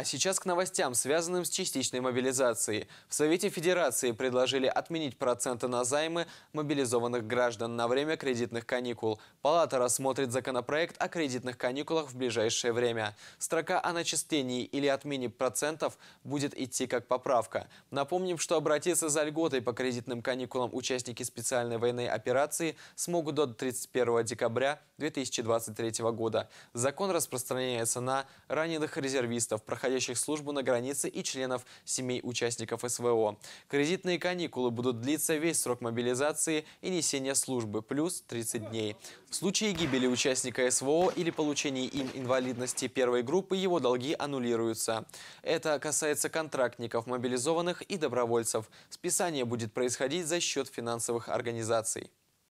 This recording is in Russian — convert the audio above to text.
А сейчас к новостям, связанным с частичной мобилизацией. В Совете Федерации предложили отменить проценты на займы мобилизованных граждан на время кредитных каникул. Палата рассмотрит законопроект о кредитных каникулах в ближайшее время. Строка о начислении или отмене процентов будет идти как поправка. Напомним, что обратиться за льготой по кредитным каникулам участники специальной военной операции смогут до 31 декабря 2023 года. Закон распространяется на раненых резервистов, проходящих проходящих службу на границе и членов семей участников СВО. Кредитные каникулы будут длиться весь срок мобилизации и несения службы, плюс 30 дней. В случае гибели участника СВО или получения им инвалидности первой группы, его долги аннулируются. Это касается контрактников, мобилизованных и добровольцев. Списание будет происходить за счет финансовых организаций.